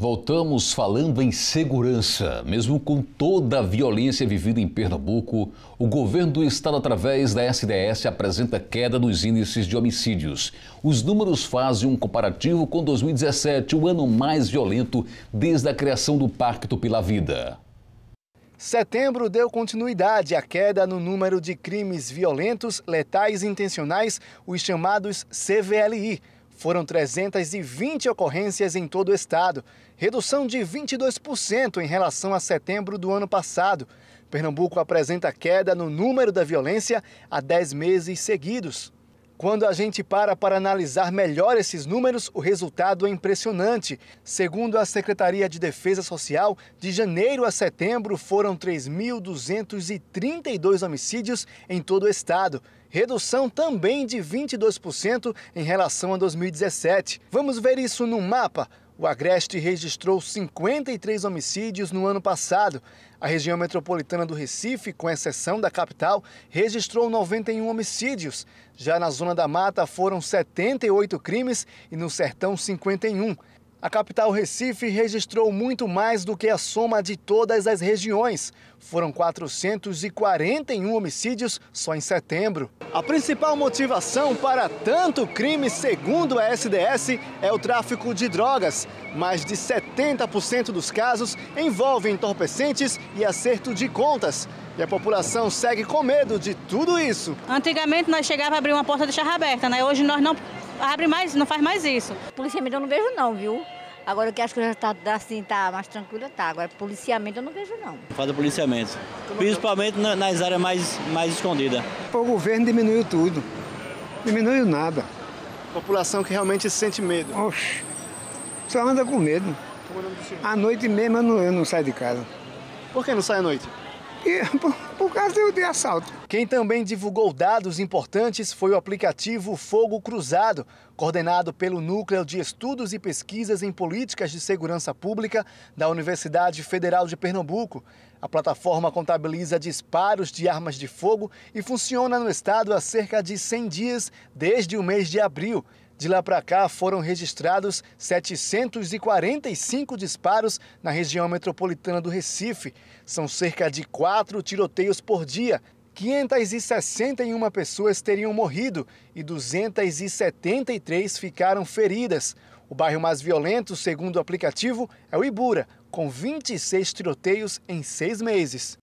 Voltamos falando em segurança. Mesmo com toda a violência vivida em Pernambuco, o governo do estado, através da SDS, apresenta queda nos índices de homicídios. Os números fazem um comparativo com 2017, o ano mais violento desde a criação do Pacto pela Vida. Setembro deu continuidade à queda no número de crimes violentos, letais e intencionais, os chamados CVLI foram 320 ocorrências em todo o estado, redução de 22% em relação a setembro do ano passado. Pernambuco apresenta queda no número da violência há 10 meses seguidos. Quando a gente para para analisar melhor esses números, o resultado é impressionante. Segundo a Secretaria de Defesa Social, de janeiro a setembro foram 3.232 homicídios em todo o estado redução também de 22% em relação a 2017. Vamos ver isso no mapa. O Agreste registrou 53 homicídios no ano passado. A região metropolitana do Recife, com exceção da capital, registrou 91 homicídios. Já na Zona da Mata foram 78 crimes e no Sertão 51. A capital Recife registrou muito mais do que a soma de todas as regiões. Foram 441 homicídios só em setembro. A principal motivação para tanto crime, segundo a SDS, é o tráfico de drogas. Mais de 70% dos casos envolvem entorpecentes e acerto de contas. E a população segue com medo de tudo isso. Antigamente nós chegávamos a abrir uma porta e deixar aberta, né? Hoje nós não abre mais, não faz mais isso. Policiamento eu não vejo não, viu? Agora que que já está assim, tá mais tranquila, tá. Agora policiamento eu não vejo não. Falta policiamento. Principalmente nas áreas mais, mais escondidas. O governo diminuiu tudo. Diminuiu nada. População que realmente sente medo. Oxe, só anda com medo. É à noite mesmo eu não, eu não saio de casa. Por que não sai à noite? e, por causa de assalto. Quem também divulgou dados importantes foi o aplicativo Fogo Cruzado, coordenado pelo Núcleo de Estudos e Pesquisas em Políticas de Segurança Pública da Universidade Federal de Pernambuco. A plataforma contabiliza disparos de armas de fogo e funciona no estado há cerca de 100 dias desde o mês de abril. De lá para cá foram registrados 745 disparos na região metropolitana do Recife. São cerca de quatro tiroteios por dia. 561 pessoas teriam morrido e 273 ficaram feridas. O bairro mais violento, segundo o aplicativo, é o Ibura, com 26 tiroteios em seis meses.